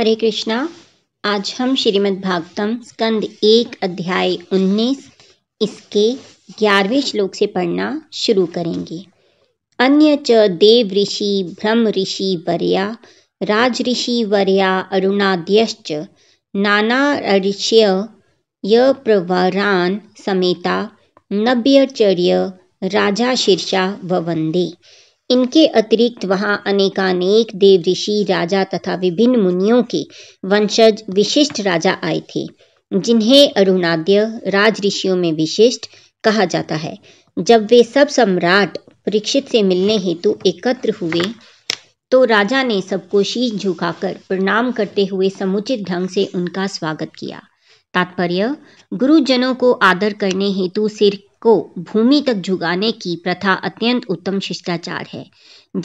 हरे कृष्णा आज हम श्रीमद् भागवतम स्कंद एक अध्याय उन्नीस इसके ग्यारहवें श्लोक से पढ़ना शुरू करेंगे अन्य च देव ऋषि ब्रह्म ऋषि वर्या राज ऋषि वर्या अरुणाद्यश्च नाना ऋष्य य प्रवरान समेता नव्यचर्य राजा शीर्षा व वंदे इनके अतिरिक्त वहाँ अनेकानेक देव ऋषि राजा तथा विभिन्न मुनियों के वंशज विशिष्ट राजा आए थे जिन्हें अरुणाद्य राज ऋषियों में विशिष्ट कहा जाता है जब वे सब सम्राट परीक्षित से मिलने हेतु एकत्र हुए तो राजा ने सबको शीश झुकाकर प्रणाम करते हुए समुचित ढंग से उनका स्वागत किया तात्पर्य गुरुजनों को आदर करने हेतु सिर को भूमि तक झुकाने की प्रथा अत्यंत उत्तम शिष्टाचार है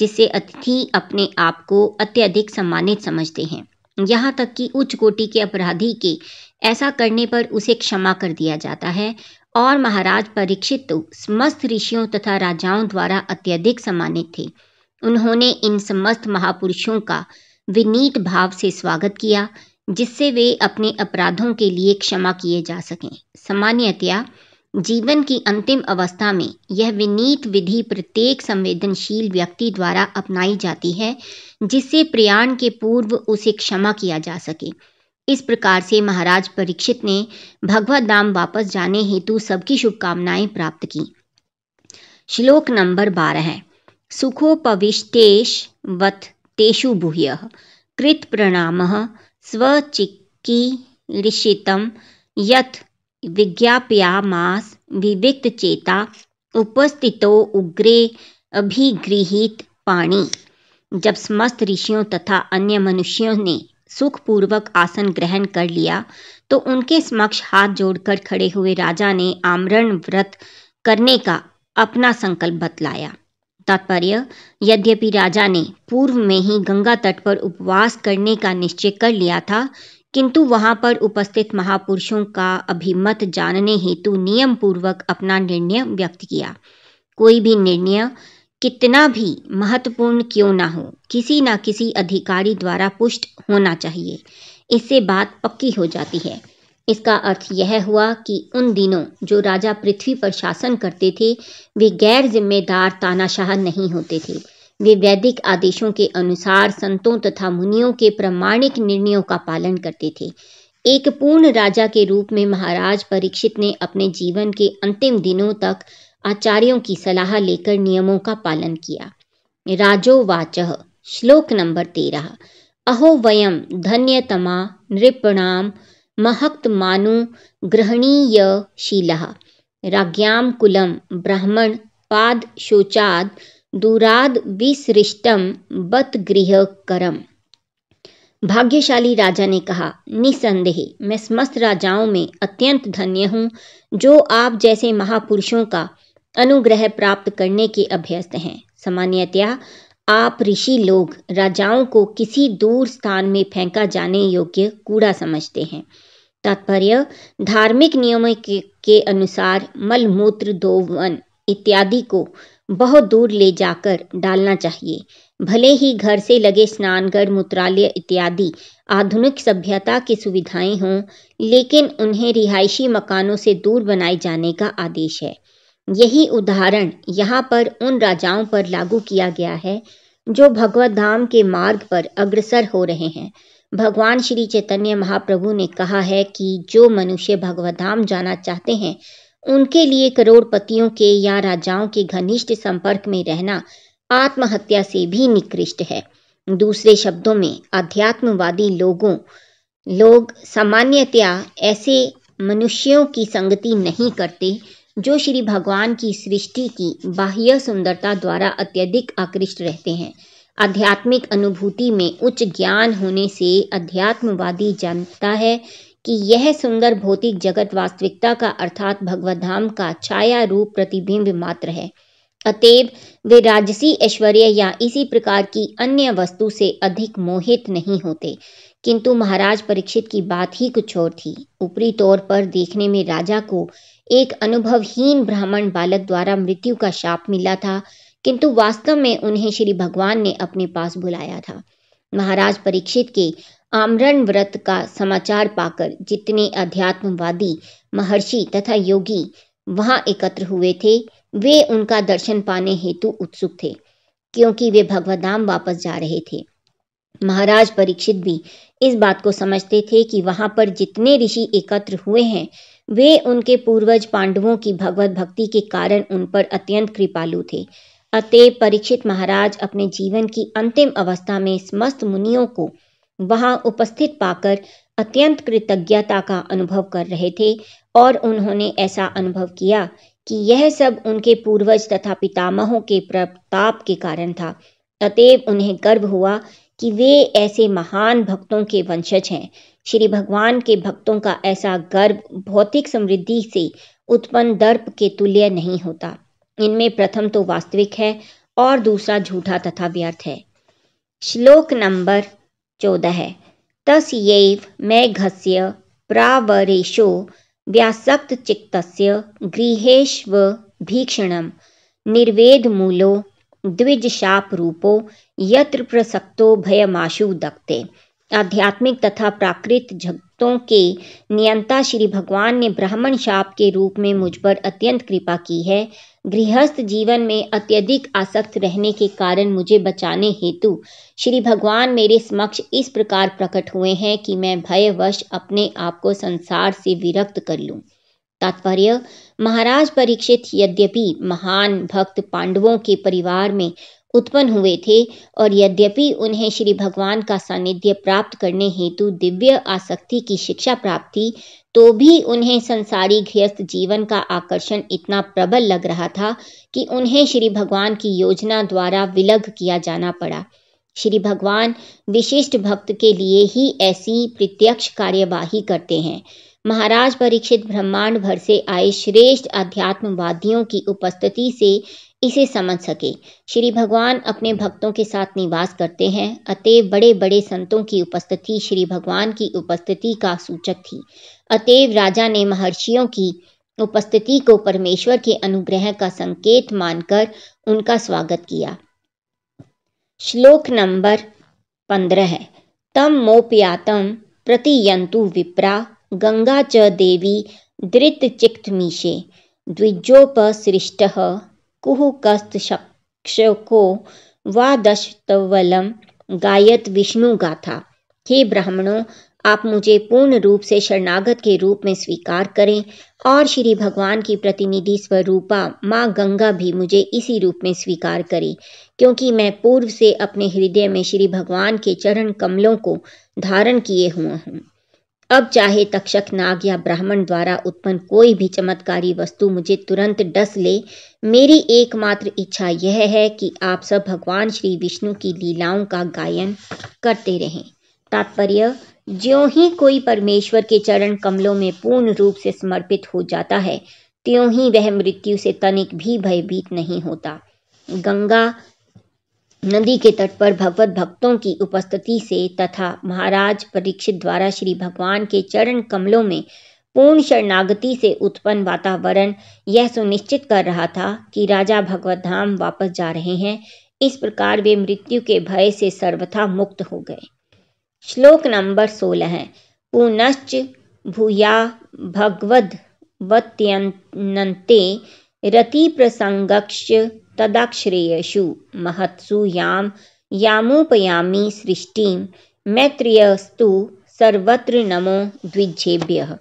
जिससे अतिथि अपने आप को अत्यधिक सम्मानित समझते हैं यहाँ तक कि उच्च कोटि के अपराधी के ऐसा करने पर उसे क्षमा कर दिया जाता है और महाराज परीक्षित तो समस्त ऋषियों तथा राजाओं द्वारा अत्यधिक सम्मानित थे उन्होंने इन समस्त महापुरुषों का विनीत भाव से स्वागत किया जिससे वे अपने अपराधों के लिए क्षमा किए जा सकें सामान्यतया जीवन की अंतिम अवस्था में यह विनीत विधि प्रत्येक संवेदनशील व्यक्ति द्वारा अपनाई जाती है जिससे प्रयाण के पूर्व उसे क्षमा किया जा सके इस प्रकार से महाराज परीक्षित ने भगवत धाम वापस जाने हेतु सबकी शुभकामनाएं प्राप्त की श्लोक नंबर बारह सुखोपविष्टेश वत तेषु भूय कृत प्रणाम स्वचिक्की ऋषितम यथ विज्ञापयामास विविक्तचेता उपस्थितो उग्रे अभिगृहित पाणी जब समस्त ऋषियों तथा अन्य मनुष्यों ने सुखपूर्वक आसन ग्रहण कर लिया तो उनके समक्ष हाथ जोड़कर खड़े हुए राजा ने आमरण व्रत करने का अपना संकल्प बतलाया तात्पर्य यद्यपि राजा ने पूर्व में ही गंगा तट पर उपवास करने का निश्चय कर लिया था किंतु वहां पर उपस्थित महापुरुषों का अभिमत जानने हेतु नियम पूर्वक अपना निर्णय व्यक्त किया कोई भी निर्णय कितना भी महत्वपूर्ण क्यों ना हो किसी ना किसी अधिकारी द्वारा पुष्ट होना चाहिए इससे बात पक्की हो जाती है इसका अर्थ यह हुआ कि उन दिनों जो राजा पृथ्वी पर शासन करते थे वे गैर जिम्मेदार तानाशाह नहीं होते थे वे वैदिक आदेशों के अनुसार संतों तथा मुनियों के प्रमाणिक निर्णयों का पालन करते थे एक पूर्ण राजा के रूप में महाराज परीक्षित ने अपने जीवन के अंतिम दिनों तक आचार्यों की सलाह लेकर नियमों का पालन किया राजोवाच श्लोक नंबर तेरह अहो वयम धन्यतमा नृपणाम महक्त मानु ग्रहणीय शीला राज्ञाम कुलम ब्राह्मण पाद शोचाद दुराद विसृष्टम बत गृह करम भाग्यशाली राजा ने कहा निसंदेह मैं समस्त राजाओं में अत्यंत धन्य हूँ जो आप जैसे महापुरुषों का अनुग्रह प्राप्त करने के अभ्यस्त हैं सामान्यतया आप ऋषि लोग राजाओं को किसी दूर स्थान में फेंका जाने योग्य कूड़ा समझते हैं तात्पर्य धार्मिक नियमों के, के अनुसार मलमूत्र दोवन इत्यादि को बहुत दूर ले जाकर डालना चाहिए भले ही घर से लगे स्नानगढ़ मूत्रालय इत्यादि आधुनिक सभ्यता की सुविधाएं हों लेकिन उन्हें रिहायशी मकानों से दूर बनाए जाने का आदेश है यही उदाहरण यहाँ पर उन राजाओं पर लागू किया गया है जो भगवत धाम के मार्ग पर अग्रसर हो रहे हैं भगवान श्री चैतन्य महाप्रभु ने कहा है कि जो मनुष्य भगवत धाम जाना चाहते हैं उनके लिए करोड़पतियों के या राजाओं के घनिष्ठ संपर्क में रहना आत्महत्या से भी निकृष्ट है दूसरे शब्दों में अध्यात्मवादी लोगों लोग सामान्यतया ऐसे मनुष्यों की संगति नहीं करते जो श्री भगवान की सृष्टि की बाह्य सुंदरता द्वारा अत्यधिक आकृष्ट रहते हैं आध्यात्मिक अनुभूति में उच्च ज्ञान होने से अध्यात्मवादी जानता है कि यह सुंदर भौतिक जगत वास्तविकता का अर्थात भगवत धाम का छाया रूप प्रतिबिंब मात्र है अतएव वे राजसी ऐश्वर्य या इसी प्रकार की अन्य वस्तु से अधिक मोहित नहीं होते किंतु महाराज परीक्षित की बात ही कुछ और थी ऊपरी तौर पर देखने में राजा को एक अनुभवहीन ब्राह्मण बालक द्वारा मृत्यु का शाप मिला था किंतु वास्तव में उन्हें श्री भगवान ने अपने पास बुलाया था महाराज परीक्षित के आमरण व्रत का समाचार पाकर जितने अध्यात्मवादी महर्षि तथा योगी वहां एकत्र हुए थे वे उनका दर्शन पाने हेतु उत्सुक थे क्योंकि वे भगवदाम वापस जा रहे थे महाराज परीक्षित भी इस बात को समझते थे कि वहां पर जितने ऋषि एकत्र हुए हैं वे उनके पूर्वज पांडवों की भगवत भक्ति के कारण उन पर अत्यंत कृपालु थे अतः परीक्षित महाराज अपने जीवन की अंतिम अवस्था में समस्त मुनियों को वहां उपस्थित पाकर अत्यंत कृतज्ञता का अनुभव कर रहे थे और उन्होंने ऐसा अनुभव किया कि यह सब उनके पूर्वज तथा पितामहों के प्रताप के कारण था अतएव उन्हें गर्व हुआ कि वे ऐसे महान भक्तों के वंशज हैं श्री भगवान के भक्तों का ऐसा गर्व भौतिक समृद्धि से उत्पन्न दर्प के तुल्य नहीं होता इनमें प्रथम तो वास्तविक है और दूसरा झूठा तथा व्यर्थ है श्लोक नंबर चौदह है तस्यैव मेघस्य प्रावरेशो व्यासक्त गृहेश्व भीक्षण निर्वेद मूलो द्विज शाप रूपो यत्र प्रसक्तो भयमाशु दक्ते आध्यात्मिक तथा प्राकृत झग भक्तों के नियंता श्री भगवान ने ब्राह्मण शाप के रूप में मुझ पर अत्यंत कृपा की है गृहस्थ जीवन में अत्यधिक आसक्त रहने के कारण मुझे बचाने हेतु श्री भगवान मेरे समक्ष इस प्रकार प्रकट हुए हैं कि मैं भयवश अपने आप को संसार से विरक्त कर लूं। तात्पर्य महाराज परीक्षित यद्यपि महान भक्त पांडवों के परिवार में उत्पन्न हुए थे और यद्यपि उन्हें श्री भगवान का सानिध्य प्राप्त करने हेतु दिव्य आसक्ति की शिक्षा प्राप्त थी तो भी उन्हें संसारी गृहस्थ जीवन का आकर्षण इतना प्रबल लग रहा था कि उन्हें श्री भगवान की योजना द्वारा विलग किया जाना पड़ा श्री भगवान विशिष्ट भक्त के लिए ही ऐसी प्रत्यक्ष कार्यवाही करते हैं महाराज परीक्षित ब्रह्मांड भर से आए श्रेष्ठ अध्यात्मवादियों की उपस्थिति से इसे समझ सके श्री भगवान अपने भक्तों के साथ निवास करते हैं अतएव बड़े बड़े संतों की उपस्थिति श्री भगवान की उपस्थिति का सूचक थी अतएव राजा ने महर्षियों की उपस्थिति को परमेश्वर के अनुग्रह का संकेत मानकर उनका स्वागत किया श्लोक नंबर पंद्रह तम मोपयातम प्रतियंतु विप्रा गंगा च देवी चिक्तमीशे द्विजोपसृष्ट वा वादशतवलम गायत विष्णु गाथा हे ब्राह्मणों आप मुझे पूर्ण रूप से शरणागत के रूप में स्वीकार करें और श्री भगवान की प्रतिनिधि स्वरूपा माँ गंगा भी मुझे इसी रूप में स्वीकार करें क्योंकि मैं पूर्व से अपने हृदय में श्री भगवान के चरण कमलों को धारण किए हुए हूँ अब चाहे तक्षक नाग या ब्राह्मण द्वारा उत्पन्न कोई भी चमत्कारी वस्तु मुझे तुरंत डस ले मेरी एकमात्र इच्छा यह है कि आप सब भगवान श्री विष्णु की लीलाओं का गायन करते रहें तात्पर्य ज्यो ही कोई परमेश्वर के चरण कमलों में पूर्ण रूप से समर्पित हो जाता है त्यों ही वह मृत्यु से तनिक भी भयभीत नहीं होता गंगा नदी के तट पर भगवत भक्तों की उपस्थिति से तथा महाराज परीक्षित द्वारा श्री भगवान के चरण कमलों में पूर्ण शरणागति से उत्पन्न वातावरण यह सुनिश्चित कर रहा था कि राजा भगवत धाम वापस जा रहे हैं इस प्रकार वे मृत्यु के भय से सर्वथा मुक्त हो गए श्लोक नंबर सोलह है पुनश्च भूया भगवद रति प्रसंगक्ष तदाश्रेयषु महत्सु याम यामोपयामी सृष्टि मैत्रियस्तु सर्वत्र नमो द्विजेभ्य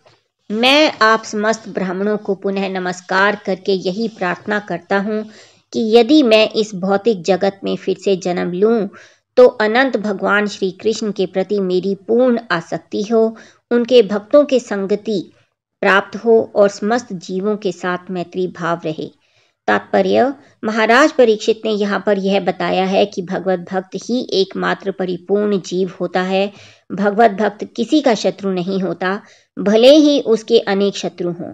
मैं आप समस्त ब्राह्मणों को पुनः नमस्कार करके यही प्रार्थना करता हूँ कि यदि मैं इस भौतिक जगत में फिर से जन्म लूँ तो अनंत भगवान श्री कृष्ण के प्रति मेरी पूर्ण आसक्ति हो उनके भक्तों के संगति प्राप्त हो और समस्त जीवों के साथ मैत्री भाव रहे तात्पर्य महाराज परीक्षित ने यहाँ पर यह बताया है कि भगवत भक्त ही एकमात्र परिपूर्ण जीव होता है भगवत भक्त किसी का शत्रु नहीं होता भले ही उसके अनेक शत्रु हों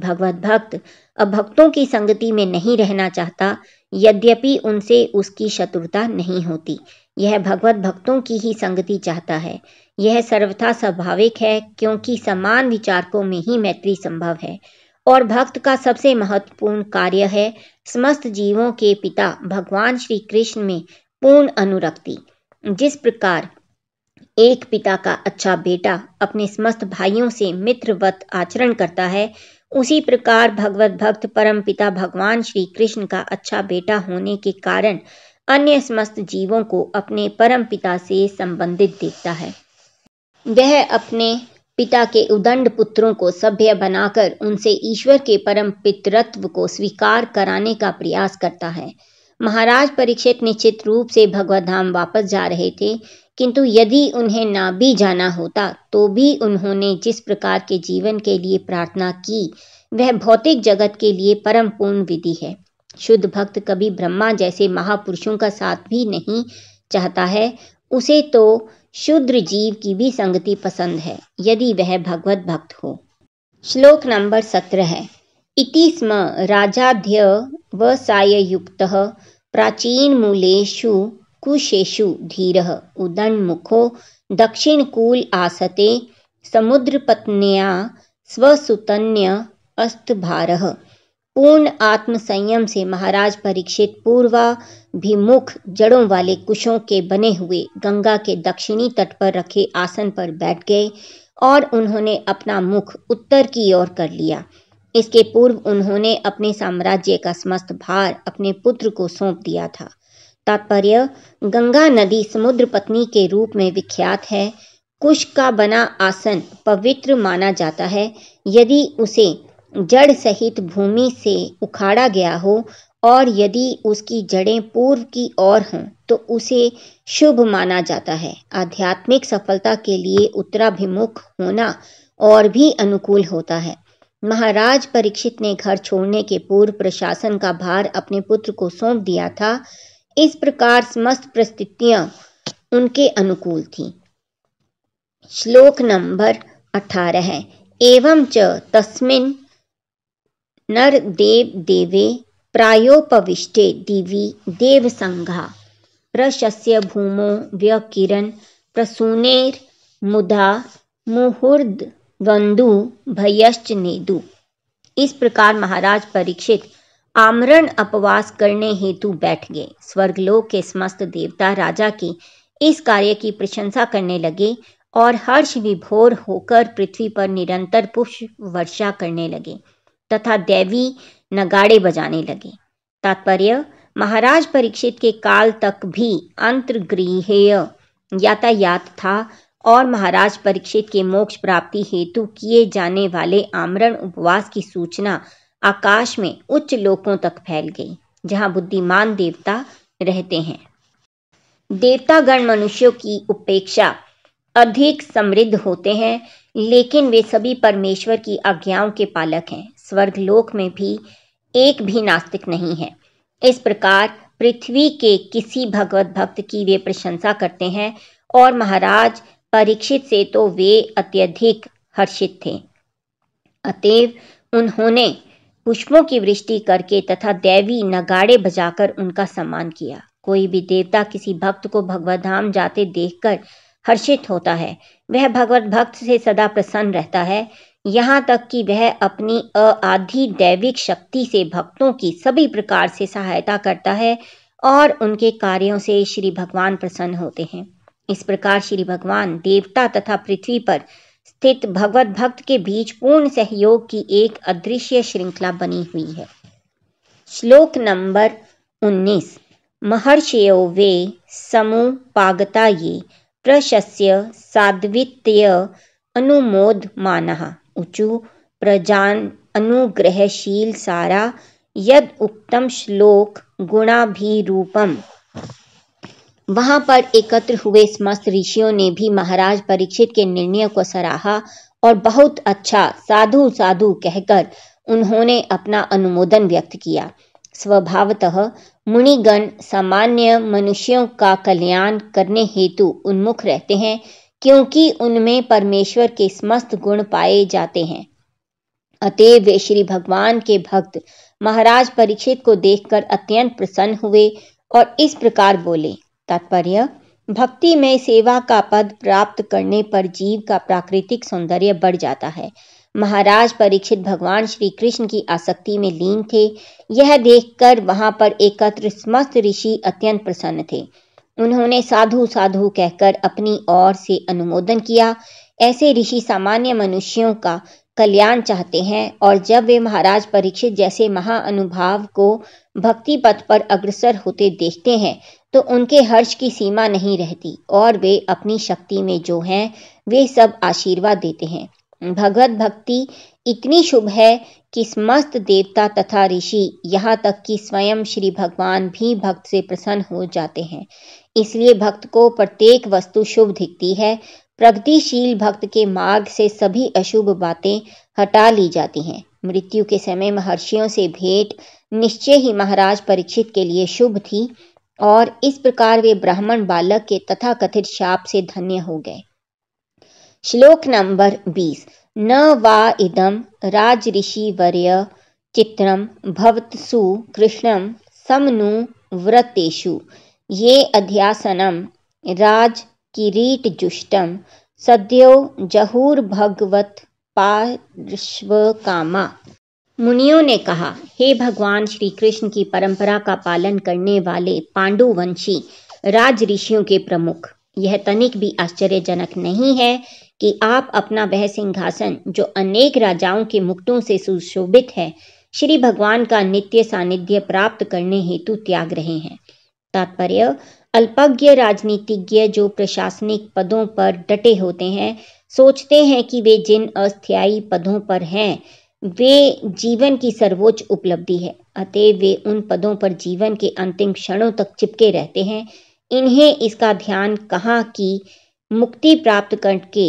भगवत भक्त अब भक्तों की संगति में नहीं रहना चाहता यद्यपि उनसे उसकी शत्रुता नहीं होती यह भगवत भक्तों की ही संगति चाहता है यह सर्वथा स्वाभाविक है क्योंकि समान विचारकों में ही मैत्री संभव है और भक्त का सबसे महत्वपूर्ण कार्य है समस्त जीवों के पिता भगवान श्री कृष्ण में पूर्ण अनुरक्ति जिस प्रकार एक पिता का अच्छा बेटा अपने समस्त भाइयों से मित्रवत आचरण करता है उसी प्रकार भगवत भक्त परम पिता भगवान श्री कृष्ण का अच्छा बेटा होने के कारण अन्य समस्त जीवों को अपने परम पिता से संबंधित देखता है वह अपने पिता के उदंड पुत्रों को सभ्य बनाकर उनसे ईश्वर के परम पितृत्व को स्वीकार कराने का प्रयास करता है महाराज परीक्षित निश्चित रूप से भगवत धाम वापस जा रहे थे किंतु यदि उन्हें ना भी जाना होता तो भी उन्होंने जिस प्रकार के जीवन के लिए प्रार्थना की वह भौतिक जगत के लिए परम पूर्ण विधि है शुद्ध भक्त कभी ब्रह्मा जैसे महापुरुषों का साथ भी नहीं चाहता है उसे तो शूद्र जीव की भी संगति पसंद है यदि वह भगवत भक्त हो श्लोक नंबर सत्रह है इति स्म राजाध्य वसायुक्त प्राचीन मूलेशु कुशेशु धीर दक्षिण दक्षिणकूल आसते समुद्रपत्निया स्वसुतन्य अस्तभार पूर्ण आत्मसंयम से महाराज परीक्षित पूर्वा भी मुख जड़ों वाले कुशों के बने हुए गंगा के दक्षिणी तट पर रखे आसन पर बैठ गए और उन्होंने अपना मुख उत्तर की ओर कर लिया इसके पूर्व उन्होंने अपने साम्राज्य का समस्त भार अपने पुत्र को सौंप दिया था तात्पर्य गंगा नदी समुद्र पत्नी के रूप में विख्यात है कुश का बना आसन पवित्र माना जाता है यदि उसे जड़ सहित भूमि से उखाड़ा गया हो और यदि उसकी जड़ें पूर्व की ओर हों तो उसे शुभ माना जाता है आध्यात्मिक सफलता के लिए उत्तराभिमुख होना और भी अनुकूल होता है महाराज परीक्षित ने घर छोड़ने के पूर्व प्रशासन का भार अपने पुत्र को सौंप दिया था इस प्रकार समस्त परिस्थितियां उनके अनुकूल थीं श्लोक नंबर अठारह एवं च तस्मिन नर देव देवे प्रायोपविष्टे दिवि देवसंघा प्रशस्य प्रसूनेर मुदा मुहूर्द वंदु भयश्च नेदु इस प्रकार महाराज परीक्षित आमरण अपवास करने हेतु बैठ गए स्वर्गलोक के समस्त देवता राजा की इस कार्य की प्रशंसा करने लगे और हर्ष विभोर होकर पृथ्वी पर निरंतर पुष्प वर्षा करने लगे तथा देवी नगाड़े बजाने लगे तात्पर्य महाराज परीक्षित के काल तक भी अंतर्गृह यातायात था और महाराज परीक्षित के मोक्ष प्राप्ति हेतु किए जाने वाले आमरण उपवास की सूचना आकाश में उच्च लोकों तक फैल गई जहाँ बुद्धिमान देवता रहते हैं देवतागण मनुष्यों की उपेक्षा अधिक समृद्ध होते हैं लेकिन वे सभी परमेश्वर की आज्ञाओं के पालक हैं स्वर्गलोक में भी एक भी नास्तिक नहीं है इस प्रकार पृथ्वी के किसी भगवत भक्त की वे प्रशंसा करते हैं और महाराज परीक्षित से तो वे अत्यधिक हर्षित थे अतएव उन्होंने पुष्पों की वृष्टि करके तथा दैवी नगाड़े बजाकर उनका सम्मान किया कोई भी देवता किसी भक्त को भगवत धाम जाते देखकर हर्षित होता है वह भगवत भक्त से सदा प्रसन्न रहता है यहाँ तक कि वह अपनी आधी दैविक शक्ति से भक्तों की सभी प्रकार से सहायता करता है और उनके कार्यों से श्री भगवान प्रसन्न होते हैं इस प्रकार श्री भगवान देवता तथा पृथ्वी पर स्थित भगवत भक्त के बीच पूर्ण सहयोग की एक अदृश्य श्रृंखला बनी हुई है श्लोक नंबर 19 महर्षयो वे पागता ये प्रशस्य साध्वित्य मानः उचु प्रजान अनुग्रहशील सारा यद उक्तम श्लोक गुणाभिरूपम वहां पर एकत्र हुए समस्त ऋषियों ने भी महाराज परीक्षित के निर्णय को सराहा और बहुत अच्छा साधु साधु कहकर उन्होंने अपना अनुमोदन व्यक्त किया स्वभावतः मुनिगण सामान्य मनुष्यों का कल्याण करने हेतु उन्मुख रहते हैं क्योंकि उनमें परमेश्वर के समस्त गुण पाए जाते हैं अतएव वे श्री भगवान के भक्त महाराज परीक्षित को देखकर अत्यंत प्रसन्न हुए और इस प्रकार बोले तात्पर्य भक्ति में सेवा का पद प्राप्त करने पर जीव का प्राकृतिक सौंदर्य बढ़ जाता है महाराज परीक्षित भगवान श्री कृष्ण की आसक्ति में लीन थे यह देखकर वहां पर एकत्र समस्त ऋषि अत्यंत प्रसन्न थे उन्होंने साधु साधु कहकर अपनी ओर से अनुमोदन किया ऐसे ऋषि सामान्य मनुष्यों का कल्याण चाहते हैं और जब वे महाराज परीक्षित जैसे महाअनुभाव को भक्ति पथ पर अग्रसर होते देखते हैं तो उनके हर्ष की सीमा नहीं रहती और वे अपनी शक्ति में जो हैं वे सब आशीर्वाद देते हैं भगवत भक्ति इतनी शुभ है कि समस्त देवता तथा ऋषि यहाँ तक कि स्वयं श्री भगवान भी भक्त से प्रसन्न हो जाते हैं इसलिए भक्त को प्रत्येक वस्तु शुभ दिखती है प्रगतिशील भक्त के मार्ग से सभी अशुभ बातें हटा ली जाती हैं मृत्यु के समय महर्षियों से भेंट निश्चय ही महाराज परीक्षित के लिए शुभ थी और इस प्रकार वे ब्राह्मण बालक के तथाकथित शाप से धन्य हो गए श्लोक नंबर बीस न वा इदम राजऋषिवर्य चित्रम भवत्सु कृष्ण समनु व्रतेषु ये अध्यासनम राज जुष्टम सद्यो भगवत पार्श्व कामा मुनियों ने कहा हे भगवान श्री कृष्ण की परंपरा का पालन करने वाले पांडुवंशी राज ऋषियों के प्रमुख यह तनिक भी आश्चर्यजनक नहीं है कि आप अपना वह सिंहासन जो अनेक राजाओं के मुक्तों से सुशोभित है श्री भगवान का नित्य सानिध्य प्राप्त करने हेतु त्याग रहे हैं तात्पर्य अल्पज्ञ राजनीतिज्ञ जो प्रशासनिक पदों पर डटे होते हैं सोचते हैं कि वे जिन अस्थायी पदों पर हैं वे जीवन की सर्वोच्च उपलब्धि है अतः वे उन पदों पर जीवन के अंतिम क्षणों तक चिपके रहते हैं इन्हें इसका ध्यान कहाँ कि मुक्ति प्राप्त करके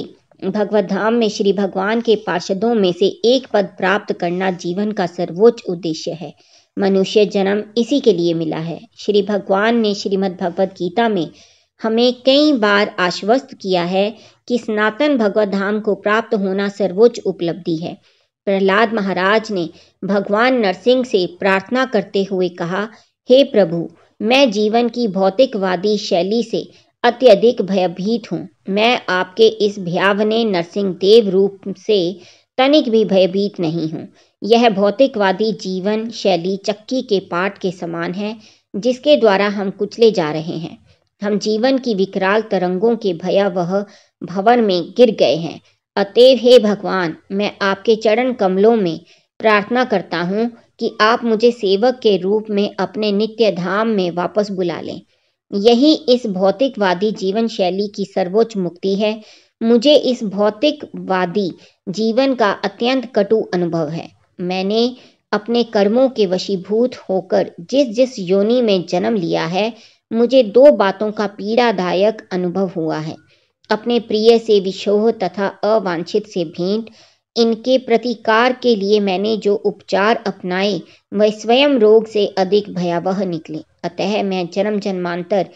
भगवत धाम में श्री भगवान के पार्षदों में से एक पद प्राप्त करना जीवन का सर्वोच्च उद्देश्य है मनुष्य जन्म इसी के लिए मिला है श्री भगवान ने श्रीमद् भगवत गीता में हमें कई बार आश्वस्त किया है कि स्नातन भगवत धाम को प्राप्त होना सर्वोच्च उपलब्धि है प्रहलाद महाराज ने भगवान नरसिंह से प्रार्थना करते हुए कहा हे प्रभु मैं जीवन की भौतिकवादी शैली से अत्यधिक भयभीत हूँ मैं आपके इस भयावने नरसिंह देव रूप से तनिक भी भयभीत नहीं हूँ यह भौतिकवादी जीवन शैली चक्की के पाठ के समान है जिसके द्वारा हम कुचले जा रहे हैं हम जीवन की विकराल तरंगों के भयावह भवन में गिर गए हैं अतएव हे भगवान मैं आपके चरण कमलों में प्रार्थना करता हूँ कि आप मुझे सेवक के रूप में अपने नित्य धाम में वापस बुला लें यही इस भौतिकवादी जीवन शैली की सर्वोच्च मुक्ति है मुझे इस भौतिकवादी जीवन का अत्यंत कटु अनुभव है मैंने अपने कर्मों के वशीभूत होकर जिस जिस योनि में जन्म लिया है मुझे दो बातों का पीड़ादायक अनुभव हुआ है अपने प्रिय से विशोह तथा अवांछित से भेंट इनके प्रतिकार के लिए मैंने जो उपचार अपनाए वह स्वयं रोग से अधिक भयावह निकले अतः मैं जन्म जन्मांतर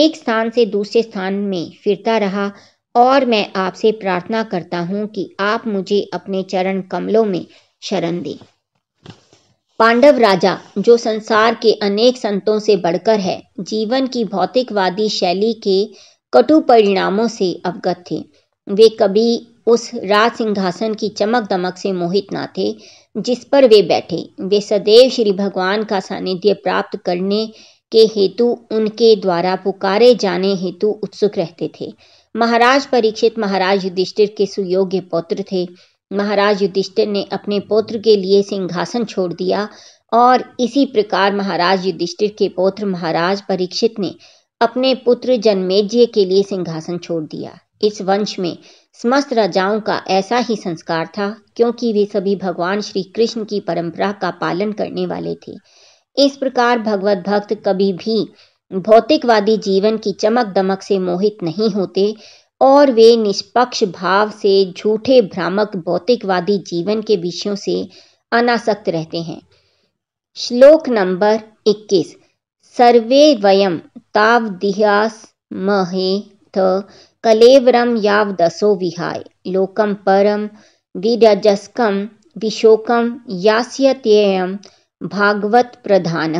एक स्थान से दूसरे स्थान में फिरता रहा और मैं आपसे प्रार्थना करता हूँ कि आप मुझे अपने चरण कमलों में शरण दें पांडव राजा जो संसार के अनेक संतों से बढ़कर है जीवन की भौतिकवादी शैली के कटु परिणामों से अवगत थे वे कभी उस राज सिंहासन की चमक दमक से मोहित ना थे जिस पर वे बैठे वे सदैव श्री भगवान का सानिध्य प्राप्त करने के हेतु उनके द्वारा पुकारे जाने हेतु उत्सुक रहते थे महाराज परीक्षित महाराज युधिष्ठिर के सुयोग्य पौत्र थे महाराज युधिष्ठिर ने अपने पौत्र के लिए सिंहासन छोड़ दिया और इसी प्रकार महाराज युधिष्ठिर के पौत्र महाराज परीक्षित ने अपने पुत्र जन्मेजय के लिए सिंहासन छोड़ दिया इस वंश में समस्त राजाओं का ऐसा ही संस्कार था क्योंकि वे सभी भगवान श्री कृष्ण की परंपरा का पालन करने वाले थे इस प्रकार भगवत भक्त कभी भी भौतिकवादी जीवन की चमक दमक से मोहित नहीं होते और वे निष्पक्ष भाव से झूठे भ्रामक भौतिकवादी जीवन के विषयों से अनासक्त रहते हैं श्लोक नंबर 21 सर्वे वयम तावदिहास महे थ याव दसो विहाय लोकम परम विरजस्कं विशोकम यास्यत्ययं भागवत प्रधान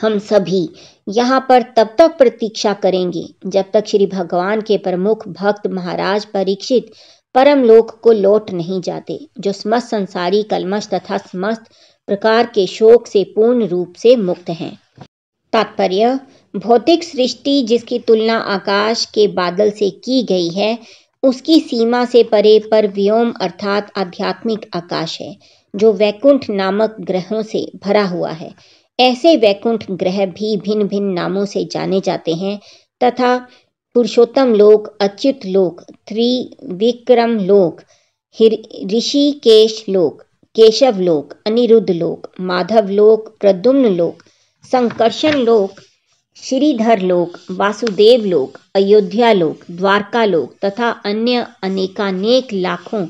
हम सभी यहाँ पर तब तक प्रतीक्षा करेंगे जब तक श्री भगवान के प्रमुख भक्त महाराज परीक्षित परमलोक को लौट नहीं जाते जो समस्त संसारी कलमश तथा समस्त प्रकार के शोक से पूर्ण रूप से मुक्त हैं तात्पर्य भौतिक सृष्टि जिसकी तुलना आकाश के बादल से की गई है उसकी सीमा से परे पर व्योम अर्थात आध्यात्मिक आकाश है जो वैकुंठ नामक ग्रहों से भरा हुआ है ऐसे वैकुंठ ग्रह भी भिन्न भिन्न नामों से जाने जाते हैं तथा पुरुषोत्तम लोक अच्युत लोक त्रिविक्रम लोक ऋषिकेश लोक केशव लोक अनिरुद्ध लोक माधव लोक प्रद्युम्न लोक संकर्षण लोक श्रीधर लोक वासुदेव लोक अयोध्या लोक द्वारका लोक तथा अन्य अनेकानेक लाखों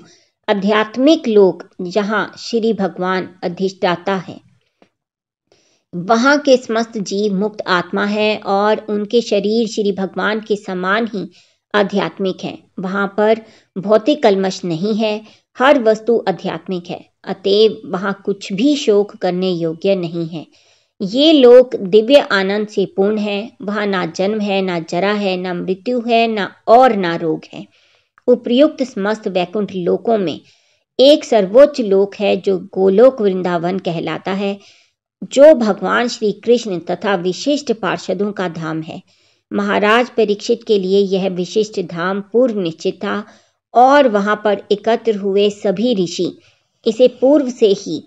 आध्यात्मिक लोक जहाँ श्री भगवान अधिष्ठाता है वहाँ के समस्त जीव मुक्त आत्मा है और उनके शरीर श्री भगवान के समान ही आध्यात्मिक है वहाँ पर भौतिक कलमश नहीं है हर वस्तु आध्यात्मिक है अतएव वहाँ कुछ भी शोक करने योग्य नहीं है ये लोक दिव्य आनंद से पूर्ण है वहाँ ना जन्म है ना जरा है ना मृत्यु है ना और ना रोग है उपयुक्त समस्त वैकुंठ लोकों में एक सर्वोच्च लोक है जो गोलोक वृंदावन कहलाता है जो भगवान श्री कृष्ण तथा विशिष्ट पार्षदों का धाम है महाराज परीक्षित के लिए यह विशिष्ट धाम पूर्व निश्चित था और वहाँ पर एकत्र हुए सभी ऋषि इसे पूर्व से ही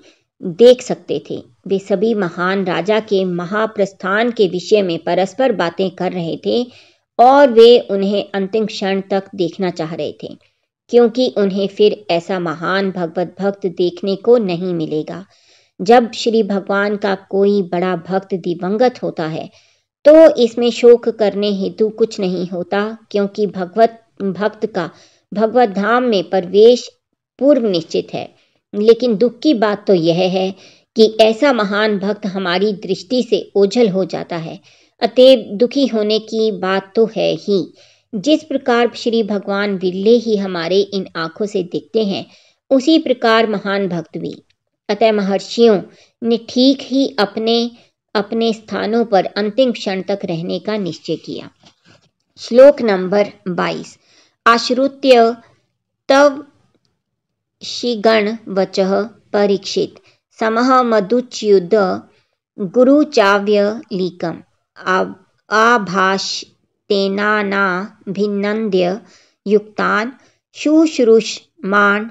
देख सकते थे वे सभी महान राजा के महाप्रस्थान के विषय में परस्पर बातें कर रहे थे और वे उन्हें अंतिम क्षण तक देखना चाह रहे थे क्योंकि उन्हें फिर ऐसा महान भगवत भक्त देखने को नहीं मिलेगा जब श्री भगवान का कोई बड़ा भक्त दिवंगत होता है तो इसमें शोक करने हेतु कुछ नहीं होता क्योंकि भगवत भक्त का भगवत धाम में प्रवेश पूर्व निश्चित है लेकिन दुख की बात तो यह है कि ऐसा महान भक्त हमारी दृष्टि से ओझल हो जाता है अतएव दुखी होने की बात तो है ही जिस प्रकार श्री भगवान विरले ही हमारे इन आँखों से दिखते हैं उसी प्रकार महान भक्त भी अतः महर्षियों ने ठीक ही अपने अपने स्थानों पर अंतिम क्षण तक रहने का निश्चय किया श्लोक नंबर 22 आश्रुत्य तव शिगण वच परीक्षित लीकम आभाष गुरुचाव्यलीकम् भिन्नंद्य युक्तान् शुश्रूषमाण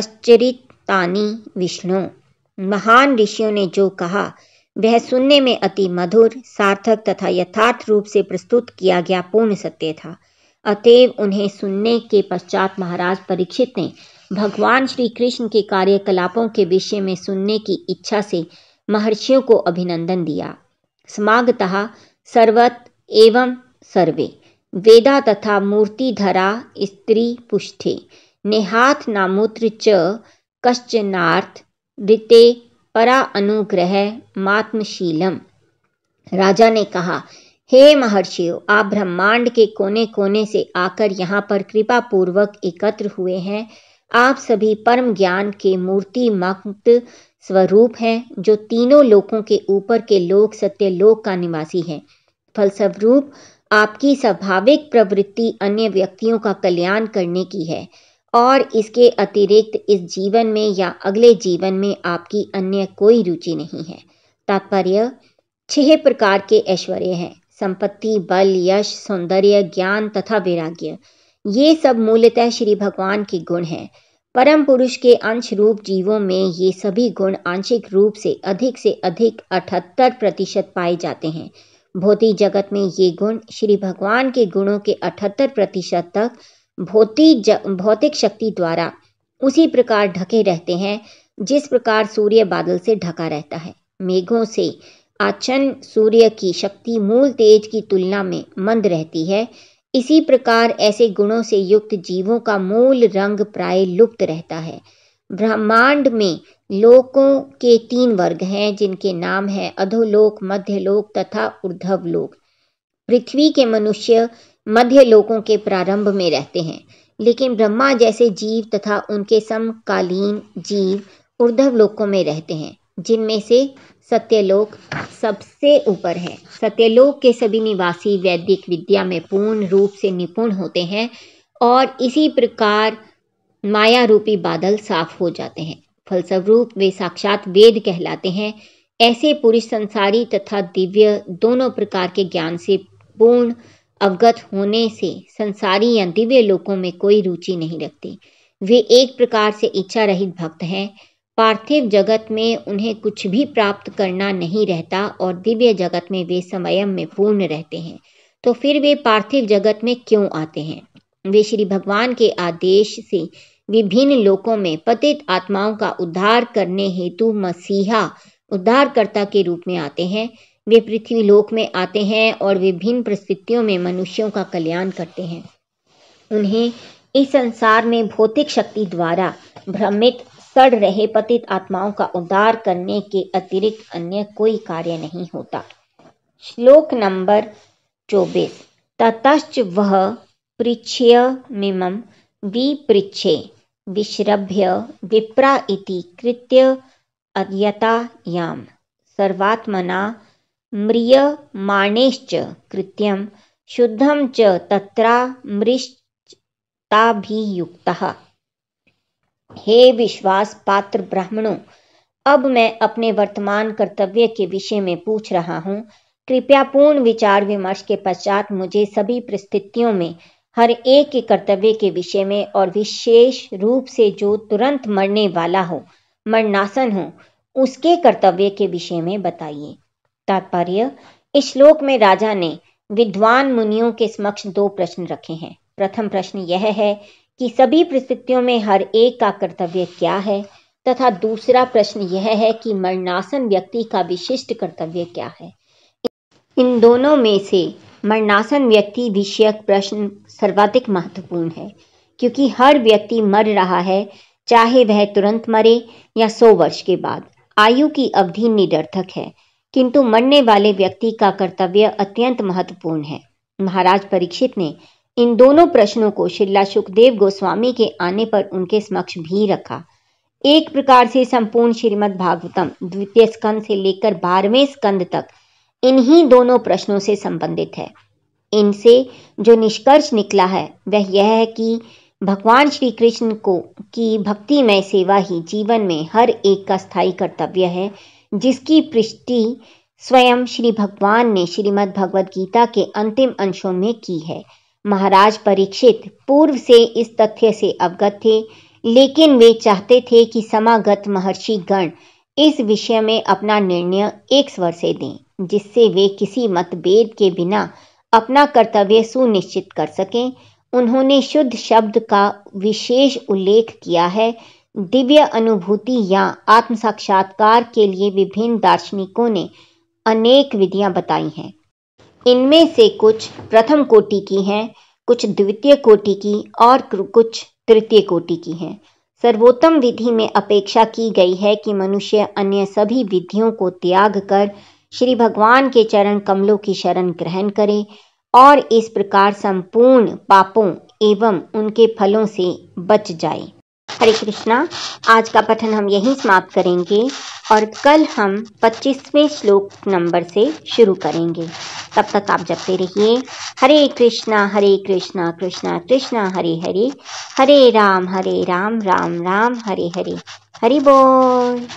अश्चरितानि विष्णु महान ऋषियों ने जो कहा वह सुनने में अति मधुर सार्थक तथा यथार्थ रूप से प्रस्तुत किया गया पूर्ण सत्य था अतएव उन्हें सुनने के पश्चात महाराज परीक्षित ने भगवान श्री कृष्ण के कार्यकलापों के विषय में सुनने की इच्छा से महर्षियों को अभिनंदन दिया समागत सर्वत एवं सर्वे वेदा तथा मूर्ति धरा स्त्री पुष्ठे नेहाथ नामूत्र च कश्चनार्थ ऋते परा अनुग्रह मात्मशीलम राजा ने कहा हे महर्षियों आप ब्रह्मांड के कोने कोने से आकर यहाँ पर कृपा पूर्वक एकत्र हुए हैं आप सभी परम ज्ञान के मूर्ति मुक्त स्वरूप हैं जो तीनों लोकों के ऊपर के लोक सत्य लोक का निवासी है फलस्वरूप आपकी स्वाभाविक प्रवृत्ति अन्य व्यक्तियों का कल्याण करने की है और इसके अतिरिक्त इस जीवन में या अगले जीवन में आपकी अन्य कोई रुचि नहीं है तात्पर्य छह प्रकार के ऐश्वर्य हैं संपत्ति बल यश सौंदर्य ज्ञान तथा वैराग्य ये सब मूलतः श्री भगवान के गुण हैं परम पुरुष के अंश रूप जीवों में ये सभी गुण आंशिक रूप से अधिक से अधिक अठहत्तर प्रतिशत पाए जाते हैं भौतिक जगत में ये गुण श्री भगवान के गुणों के अठहत्तर प्रतिशत तक भौतिक भौतिक शक्ति द्वारा उसी प्रकार ढके रहते हैं जिस प्रकार सूर्य बादल से ढका रहता है मेघों से आचन सूर्य की शक्ति मूल तेज की तुलना में मंद रहती है इसी प्रकार ऐसे गुणों से युक्त जीवों का मूल रंग प्राय लुप्त रहता है ब्रह्मांड में लोकों के तीन वर्ग हैं जिनके नाम हैं अधोलोक मध्यलोक तथा उर्धव लोक पृथ्वी के मनुष्य मध्यलोकों के प्रारंभ में रहते हैं लेकिन ब्रह्मा जैसे जीव तथा उनके समकालीन जीव उर्धव लोकों में रहते हैं जिनमें से सत्यलोक सबसे ऊपर है सत्यलोक के सभी निवासी वैदिक विद्या में पूर्ण रूप से निपुण होते हैं और इसी प्रकार माया रूपी बादल साफ हो जाते हैं फलस्वरूप वे साक्षात वेद कहलाते हैं ऐसे पुरुष संसारी तथा दिव्य दोनों प्रकार के ज्ञान से पूर्ण अवगत होने से संसारी या दिव्य लोकों में कोई रुचि नहीं रखते वे एक प्रकार से इच्छा रहित भक्त हैं पार्थिव जगत में उन्हें कुछ भी प्राप्त करना नहीं रहता और दिव्य जगत में वे समय में पूर्ण रहते हैं तो फिर वे पार्थिव जगत में क्यों आते हैं वे श्री भगवान के आदेश से विभिन्न लोकों में पतित आत्माओं का उद्धार करने हेतु मसीहा उद्धारकर्ता के रूप में आते हैं वे पृथ्वी लोक में आते हैं और विभिन्न परिस्थितियों में मनुष्यों का कल्याण करते हैं उन्हें इस संसार में भौतिक शक्ति द्वारा भ्रमित सड़ रहे पतित आत्माओं का उद्धार करने के अतिरिक्त अन्य कोई कार्य नहीं होता श्लोक नंबर चौबीस ततश्च वह पृछय मिमम विपृछे विश्रभ्य विप्रा इति कृत्य अयतायां सर्वात्मना म्रियमाणेश्च कृत्यम शुद्धम च तत्रा हे विश्वास पात्र ब्राह्मणों अब मैं अपने वर्तमान कर्तव्य के विषय में पूछ रहा हूँ कृपया पूर्ण विचार विमर्श के पश्चात मुझे सभी परिस्थितियों में हर एक के कर्तव्य के विषय में और विशेष रूप से जो तुरंत मरने वाला हो मरनासन हो उसके कर्तव्य के विषय में बताइए तात्पर्य इस श्लोक में राजा ने विद्वान मुनियों के समक्ष दो प्रश्न रखे हैं प्रथम प्रश्न यह है कि सभी परिस्थितियों में हर एक का कर्तव्य क्या है तथा दूसरा प्रश्न यह है कि मरणासन व्यक्ति का विशिष्ट कर्तव्य क्या है इन दोनों में से मरणासन व्यक्ति विषयक प्रश्न सर्वाधिक महत्वपूर्ण है क्योंकि हर व्यक्ति मर रहा है चाहे वह तुरंत मरे या सौ वर्ष के बाद आयु की अवधि निरर्थक है किंतु मरने वाले व्यक्ति का कर्तव्य अत्यंत महत्वपूर्ण है महाराज परीक्षित ने इन दोनों प्रश्नों को शिला सुखदेव गोस्वामी के आने पर उनके समक्ष भी रखा एक प्रकार से संपूर्ण श्रीमद् भागवतम द्वितीय स्कंद से लेकर बारहवें स्कंद तक इन्हीं दोनों प्रश्नों से संबंधित है इनसे जो निष्कर्ष निकला है वह यह है कि भगवान श्री कृष्ण को की भक्तिमय सेवा ही जीवन में हर एक का स्थायी कर्तव्य है जिसकी पृष्टि स्वयं श्री भगवान ने श्रीमद् भगवद गीता के अंतिम अंशों में की है महाराज परीक्षित पूर्व से इस तथ्य से अवगत थे लेकिन वे चाहते थे कि समागत महर्षि गण इस विषय में अपना निर्णय एक स्वर से दें जिससे वे किसी मतभेद के बिना अपना कर्तव्य सुनिश्चित कर सकें उन्होंने शुद्ध शब्द का विशेष उल्लेख किया है दिव्य अनुभूति या आत्म साक्षात्कार के लिए विभिन्न दार्शनिकों ने अनेक विधियां बताई हैं इनमें से कुछ प्रथम कोटि की हैं कुछ द्वितीय कोटि की और कुछ तृतीय कोटि की हैं सर्वोत्तम विधि में अपेक्षा की गई है कि मनुष्य अन्य सभी विधियों को त्याग कर श्री भगवान के चरण कमलों की शरण ग्रहण करे और इस प्रकार संपूर्ण पापों एवं उनके फलों से बच जाए हरे कृष्णा आज का पठन हम यहीं समाप्त करेंगे और कल हम 25वें श्लोक नंबर से शुरू करेंगे तब तक आप जपते रहिए हरे कृष्णा हरे कृष्णा कृष्णा कृष्णा हरे हरे हरे राम हरे राम राम राम हरे हरे हरि बोल